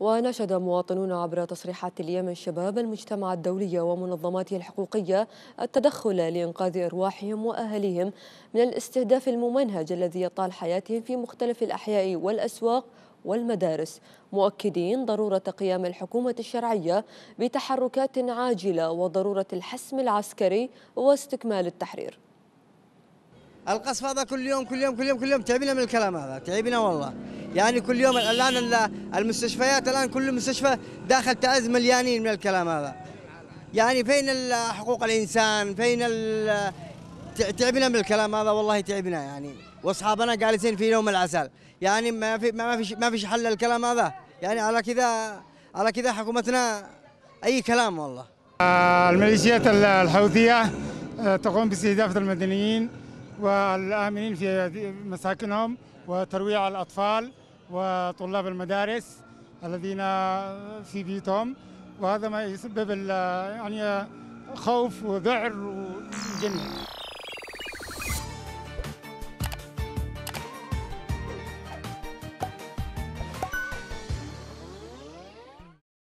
ونشد مواطنون عبر تصريحات اليمن شباب المجتمع الدولي ومنظماته الحقوقية التدخل لإنقاذ أرواحهم وأهلهم من الاستهداف الممنهج الذي يطال حياتهم في مختلف الأحياء والأسواق والمدارس مؤكدين ضرورة قيام الحكومة الشرعية بتحركات عاجلة وضرورة الحسم العسكري واستكمال التحرير القصف هذا كل يوم كل يوم كل يوم كل يوم تعبنا من الكلام هذا تعبنا والله يعني كل يوم الان المستشفيات الان كل مستشفى داخل تعز مليانين من الكلام هذا يعني فين حقوق الانسان فين تعبنا من الكلام هذا والله تعبنا يعني واصحابنا جالسين في يوم العسل يعني ما في ما فيش ما فيش حل للكلام هذا يعني على كذا على كذا حكومتنا اي كلام والله آه، الميليشيات الحوثيه آه، تقوم باستهداف المدنيين والآمنين في مساكنهم وترويع الأطفال وطلاب المدارس الذين في بيوتهم وهذا ما يسبب يعني خوف وذعر وجنة